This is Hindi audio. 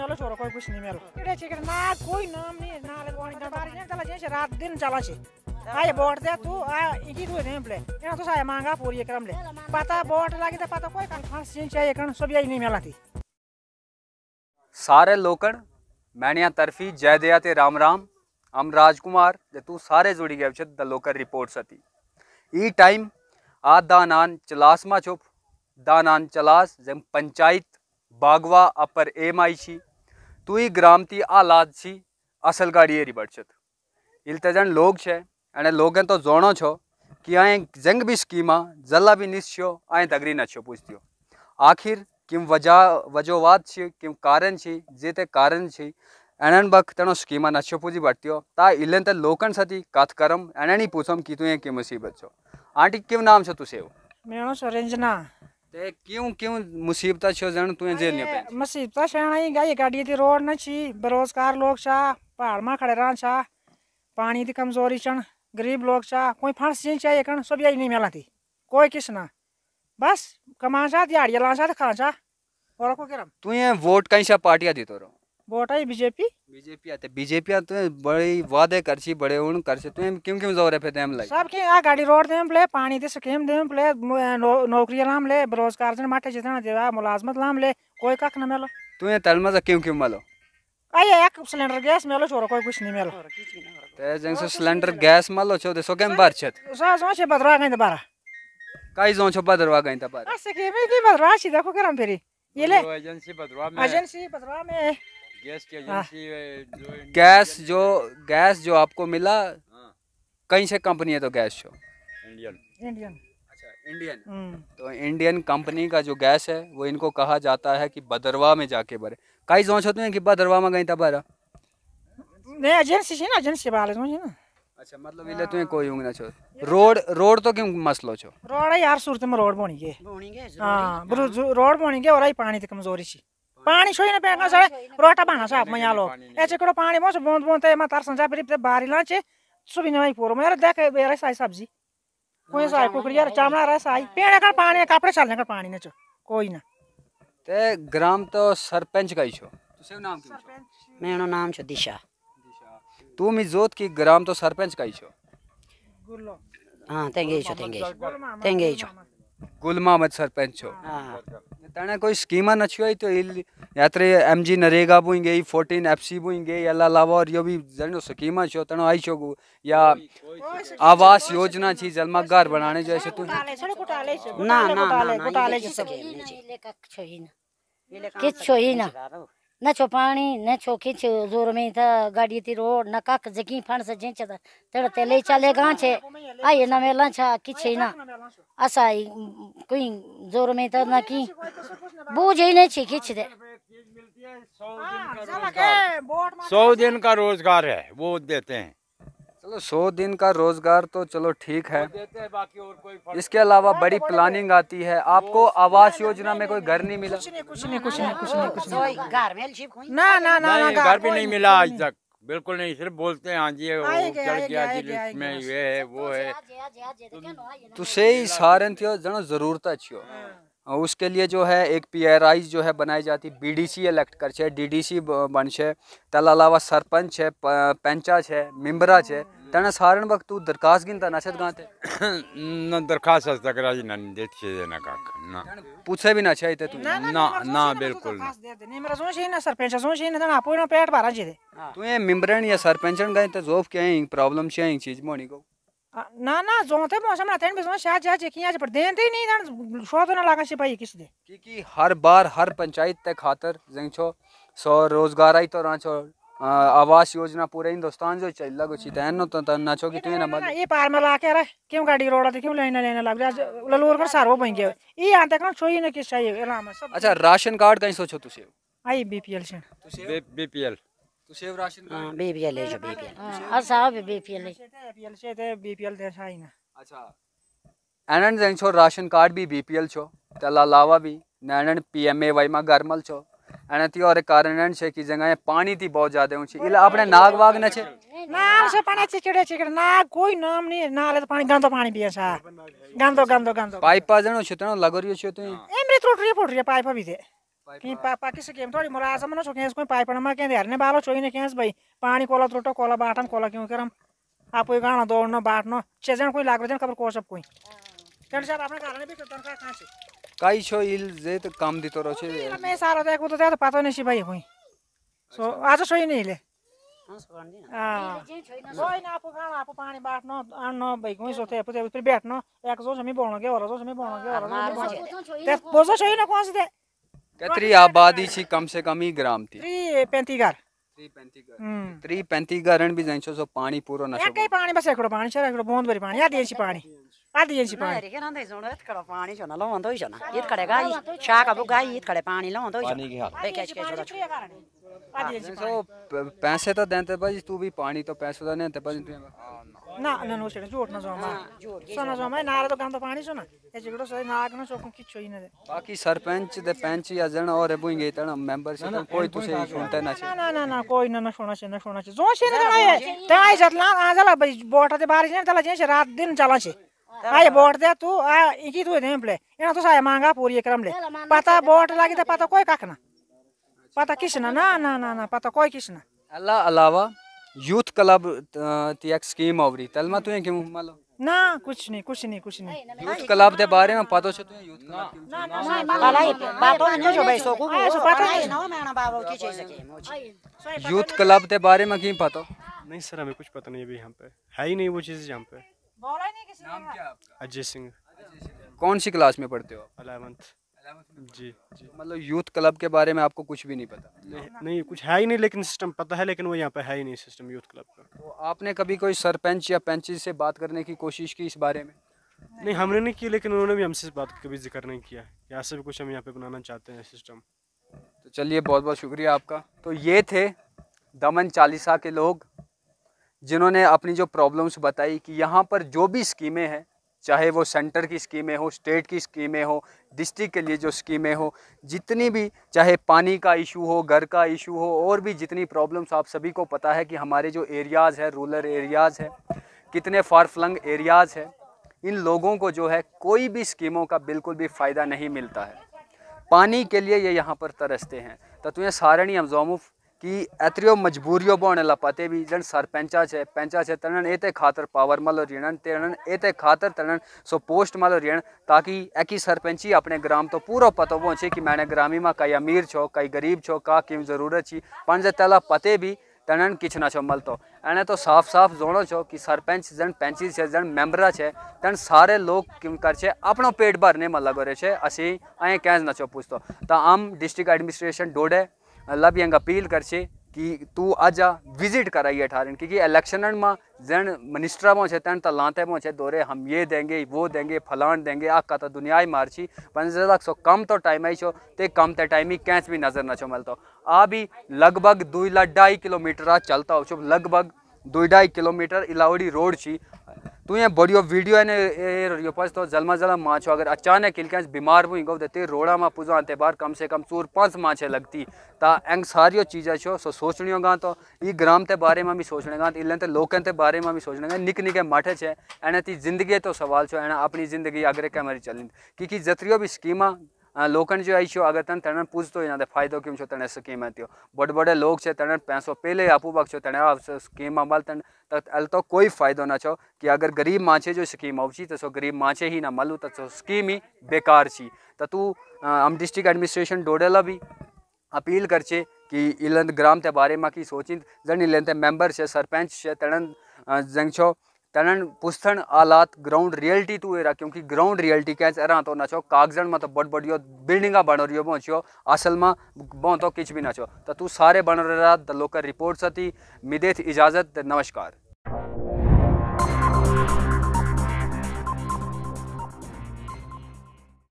मेलो छोरा कोई कुछ नहीं मेलो इडे चिकन ना कोई नाम नहीं है ना लगवाने का ना बारी ने चला जे रात दिन चला छे आए बोट दे तू आ इकी तू नहीं नेम ये ना तो साया मांगा पूरी एकरम ले पता बोट लागी तो पता कोई कल फांस सीन चाहिए करन सब यही नहीं मेला थी सारे लोकन मैंने तरफी जय दया ते राम राम हम राजकुमार जे तू सारे जुड़ी गए छे द लोकल रिपोर्ट सती ई टाइम आ दानान चलास मा दानान चलास जम पंचायत बागवा अपर एम आई छी તું એ ગ્રામથી આ લાદથી અસલ ગાડીએ રીબડ છે ઇલ્તજણ લોગ છે અને લોગન તો જોણો છો કે અહીં જંગ બી સ્કીમાં જલ્લા બી નિશ્યો અહીં તગરી નશ્યો પૂછ્યો આખિર કેમ વજા વજોવાત છે કેમ કારણ છે જે તે કારણ છે એણન બક તેનો સ્કીમાં નશ્યો પૂજી બટ્યો તા ઇલેન તે લોકન સતી કાથ કરમ એણની પૂછમ કીધું એ કે મુસીબત છો આંટી કેમ નામ છે તું સેવ મેણો સરેંજના ते क्यों क्यों मुसीबत छ जण तुए झेलने पे मुसीबत छ आई गाई गाड़ी ते रोड न छी बेरोजगार लोग छा पहाड़ मा खड़े रहन छा पानी दी कमजोरी छन गरीब लोग छा कोई फंस जी चाहिए कण सब यही नहीं मिला थी कोई किस ना बस कमा छा दिहाड़ी ला छा खा छा और को करम तुए वोट कई छा पार्टिया दी तो रहो वोट आई बीजेपी बीजेपी आते बीजेपी आते बड़े वादे कर करछी बड़े उन कर करछे तुम तो क्यों किम जोरे पे हम लाइ सब के आ गाड़ी रोड देम ले पानी दे स्कीम देम ले नौकरी लाम ले बेरोजगार जन माटे जितना देवा मुलाजमत लाम ले कोई कख न मेलो तुए तलमा से क्यों क्यों मलो आई एक सिलेंडर गैस मेलो छोरो कोई कुछ नहीं मेलो ते जंग से सिलेंडर गैस मलो छो दे सो बार छत सा सा छे बदरा गई दोबारा काई जो छो बदरवा गई दोबारा अस के में की बदरा छी देखो करम फेरी ये ले एजेंसी बदरवा में एजेंसी बदरवा में गैस की हाँ। एजेंसी गैस जो गैस जो आपको मिला हाँ। कहीं से कंपनी है तो गैस शो इंडियन इंडियन अच्छा इंडियन हम्म। तो इंडियन कंपनी का जो गैस है वो इनको कहा जाता है कि बदरवा में जाके भरे कई सोच होते हैं कि बदरवा में गई था तो भरा नहीं एजेंसी से ना एजेंसी वाले समझे ना अच्छा मतलब इले तो तुए हाँ। कोई उंग ना छो रोड रोड तो क्यों मसलो छो रोड यार सूरत में रोड बनी के बनी के हां हाँ। रोड बनी के और आई पानी की तो कमजोरी सी पानी छोइन प्याङ छ रोटा भाँडा छ हाफमा यहाँ लो एचे कुरो पानी मोस बोंद बोन्द एमा तारसन जा फेरि बारी लाँचे सुबिन माइ पोरो मेरो देख बेरा साई सब्जी कोई हाँ, साई कुखरी यार चामला रे साई हाँ। पेड़ का पानी कपड़े चलने का पानी न छ कोई ना ते ग्राम तो सरपंच का ही छो तुसे नाम की छो दिशा तू मिजोत की ग्राम तो सरपंच का ही छो हाँ हां तेंगे छो तेंगे तेंगे छो गुलमामद सरपंच हो तने कोई स्कीम नछी होई तो यात्रे एमजी नरेगा बुइंगे 14 एफसी बुइंगे यला लावा और यो भी जनो स्कीम छो तनो आई छो या आवास योजना छी जलमा घर बनाने जैसे तू ना ना ना कुटाले छ सब ले का छ ही ना के छ ही ना न छो पानी न छो खिंच जोर में था गाड़ी थी रोड न काक जकी फण से जेंच चता तेड़ ते चले गा छे आई न मेला छा किछ ना असाई कोई जोर में था न की तो बूझे ही नहीं छे किछ दे हाँ, सौ हाँ, दिन का रोजगार है वो देते हैं चलो सौ दिन का रोज़गार तो चलो ठीक है बाकी और कोई इसके अलावा हाँ, तो बड़ी प्लानिंग आती है आपको आवास योजना में कोई घर नहीं मिला कुछ नहीं कुछ नहीं कुछ नहीं कुछ नहीं ना ना ना ना घर भी नहीं मिला आज तक बिल्कुल नहीं सिर्फ बोलते हैं हाँ जी वो गया इसमें ये है वो है तो, तो सही सारे थियो जनो जरूरत अच्छी हो हाँ। उसके लिए जो है एक पीआरआई जो है बनाई जाती बी डी इलेक्ट कर छे डी डी सी बन छे तल अलावा सरपंच है पंचा है मेम्बरा है तना सारण वक्त तू दरखास्त गिनता नशत गां ते न दरखास्त आज तक राजी न देती है ना काक ना पूछे भी ना चाहिए ते तू ना ना बिल्कुल ना नहीं मेरा सोच ही ना सरपंच सोच ही ना ना आपो पेट भरा जी दे हाँ। तू ये मेंबरन या सरपंचन गए ते जोफ क्या है प्रॉब्लम छे है चीज मोनी को ना ना जो ते मौसम रहते तेन बिजो शायद जा जेकी आज पर देन ते नहीं ना शो तो ना लागा से भाई किस दे की की हर बार हर पंचायत तक खातर जंग छो सौ रोजगार आई तो राचो आवास योजना पूरे हिंदुस्तान जो चल लगो छी तहन न तन तो नाचो की तेना मत ये पार में लाके रे क्यों गाड़ी रोड़ा क्यों लेना लेना लग जा ललूर कर सारो बन गयो ई आते कन छोई ने के है राम सब अच्छा राशन कार्ड कई सोचो तू से आई बीपीएल से तुसे बीपीएल से राशन कार्ड हाँ, बीपीएल है जो बीपीएल हां साहब बीपीएल है बीपीएल से ते तो तो बीपीएल दे साई ना अच्छा एनन जन छो राशन कार्ड भी बीपीएल छो तला लावा भी नैनन पीएमएवाई में गरमल छो અને ત્યો અરે કારણ એન છે કે જગ્યાએ પાણી થી બહુ જ્યાદા ઊંચી એટલે આપણે નાગ વાગ ન છે નાગ છે પાણી ચીકડે ચીકડે નાગ કોઈ નામ નહીં નાલે તો પાણી ગંદો પાણી પીએ છે ગંદો ગંદો ગંદો પાઇપ જણો છે તણો લગોરિયો છે તો એમ રે ત્રોટ રે પોટ રે પાઇપ આવી દે કે પાપા કે કેમ થોડી મોરા આસમ ન છો કેસ કોઈ પાઇપ માં કે હરને બાલો છોઈને કેસ ભાઈ પાણી કોલા ત્રોટો કોલા બાટમ કોલા કેમ કરમ આપો ગાણો દોડનો બાટનો છે જણ કોઈ લાગરો જણ ખબર કોસબ કોઈ જણ સાહેબ આપણે કારણે બી તનકા કાં છે કાઈ છો ઈલ જે તો કામ દીતો રહો છે મે સારો દેખો તો ત્યાં પાતો નસી ભાઈ હોય સો આજો સોઈ નહીં લે હા સોઈ ના આપો ગાણ આપો પાણી બાટ નો આણ નો ભાઈ કોઈ સોતે આપો તે બેટ નો એક જો સમી બોણો કે ઓરો જો સમી બોણો કે ઓરો તે બોસો સોઈ ન કોસ દે कितनी आबादी थी कम से कम ही ग्राम थी त्री पैंती घर त्री पैंती घर भी जाइन सो पानी पूरो ना एक ही पानी बस एकड़ो पानी छे एकड़ो बहुत बड़ी पानी आ देसी पानी के इत कड़ा पानी लो ही इत कड़े शाक इत कड़े पानी लो ही पानी हाल सो पैसे तो देते तू भी पानी तो पैसे तो देते भाई तू ना ना नो ना जोमा सोना जोमा नारा तो गंदा पानी सोना ए जगड़ो सही नाग ना सोको किछ ही ना बाकी सरपंच दे पंच या जन और बुंगे तण मेंबर से कोई तुसे सुनते ना छे ना ना ना कोई ना ना सोना छे ना सोना छे जो छे ना तणाई जतला भाई बोटा ते बारिश ने तला जे रात दिन चला छे आय बोट दे तू आ इकी तू देम प्ले एना तो साया मांगा पूरी एकरम ले पता बोट लागी त पता कोई काकना पता किसना ना ना ना ना पता कोई किसना अल्लाह अलावा यूथ क्लब ती एक स्कीम आवरी तलमा तू के मालो ना कुछ नहीं कुछ नहीं कुछ नहीं यूथ क्लब दे बारे में पता छ तू यूथ क्लब ना ना भलाई बातो न जो भाई सो को सो पता नहीं ना मैं ना बाबा की चीज के यूथ क्लब दे बारे में की पता नहीं सर हमें कुछ पता नहीं अभी यहाँ पे है ही नहीं वो चीज़ यहाँ पे बोला नहीं किसी नाम क्या आपका अजय सिंह कौन सी क्लास में पढ़ते हो अलेवंथ जी जी तो मतलब यूथ क्लब के बारे में आपको कुछ भी नहीं पता नहीं, नहीं कुछ है ही नहीं लेकिन सिस्टम पता है लेकिन वो यहाँ पे है ही नहीं सिस्टम यूथ क्लब का तो आपने कभी कोई सरपंच या पंच से बात करने की कोशिश की इस बारे में नहीं, नहीं हमने नहीं की लेकिन उन्होंने भी हमसे इस बात कभी जिक्र नहीं किया यहाँ से भी कुछ हम यहाँ पे बनाना चाहते हैं सिस्टम तो चलिए बहुत बहुत शुक्रिया आपका तो ये थे दमन चालीसा के लोग जिन्होंने अपनी जो प्रॉब्लम्स बताई कि यहाँ पर जो भी स्कीमें हैं चाहे वो सेंटर की स्कीमें हो स्टेट की स्कीमें हो डिस्ट्रिक्ट के लिए जो स्कीमें हो जितनी भी चाहे पानी का इशू हो घर का इशू हो और भी जितनी प्रॉब्लम्स आप सभी को पता है कि हमारे जो एरियाज़ है रूरल एरियाज़ है कितने फार फ्लंग एरियाज़ है इन लोगों को जो है कोई भी स्कीमों का बिल्कुल भी फ़ायदा नहीं मिलता है पानी के लिए ये यहाँ पर तरसते हैं तो तुम्हें सारणी अमजामुफ़ कि एतरियो मजबूरियो बि हुअण भी जन ॼण सरपंच छे पंचा छे तरन एतिरे खातर पावर मल रिणनि तिणनि एतिरे खातर तरन सो पोस्ट मल रियन ताकि ही सरपंची अपने ग्राम तो पूरा पतो पहुंचे कि मैंने ग्रामी में कई अमीर छो कई गरीब छो का क्यों ज़रूरत छी पण तला पते भी तरन किछ ना छो तो एने तो साफ साफ जोणो छो कि सरपंच जन पंची छे जन मैंबर छे तन सारे लोग किम कर छे अपनो पेट भरने में लगो रहे छे असी ऐं कंहिं न छो पूछतो त आम डिस्ट्रिक्ट एडमिनिस्ट्रेशन डोडे अपील कर કરશે तू તું આજા विजिट कराइए ठारन क्योंकि इलेक्शन में जन मिनिस्टर पहुँचे तन तलाते पहुँचे दौरे हम ये देंगे वो देंगे फलान देंगे आका तो दुनिया ही मारछी पंद्रह लाख सौ कम तो टाइम आई छो ते कम ते टाइम ही कैंस भी नजर न छो मिलतो आ भी लगभग दुई ला ढाई किलोमीटर चलता हो छो लगभग दुई ढाई किलोमीटर इलावड़ी रोड छी तू ये बडियो व्हिडियो आनी पास तो जलमा जलमा माछ अगर अचानक किलकेंच बीमार हुई गो ते रोडा मां पुजा ते बार कम से कम चोर पांच माछे लगती ता एंग सारियो चीजें छो सो सोचणियो गा तो ई ग्राम ते बारे में भी सोचने गा इलें ते लोकन ते बारे में भी सोचने गा निक निके माठे छे एने ती जिंदगी तो सवाल छो एने अपनी जिंदगी अगर कैमरे चलनी क्योंकि जतरियो भी स्कीमा लोखंड जो आई अगर तन तणनि पुॼंदो ई न त छो स्कीम थियो बड़े बड़े लोग छे तण पैसो पहले आप बक छो आप स्कीम अमल तन तक अल तो कोई फ़ायदो ना छो कि अगर गरीब माछे जो स्कीम अवची तो सो गरीब माछे ही ना मलू तो सो स्कीम ही बेकार छी तो तू हम डिस्ट्रिक्ट एडमिनिस्ट्रेशन डोडेला भी अपील करचे कि इलंद ग्राम के बारे में की सोची जन इलंद मेंबर छे सरपंच से तणन जंग छो तनन पुस्तन आलात ग्राउंड रियलिटी तू एरा क्योंकि ग्राउंड रियलिटी कैच एरा तो ना छो कागजन में तो बड़ बड़ियो बिल्डिंग बन रियो बो छो असल में बो तो किच भी ना छो तो तू सारे बन रहा द लोकल रिपोर्ट सती मिदेथ इजाजत नमस्कार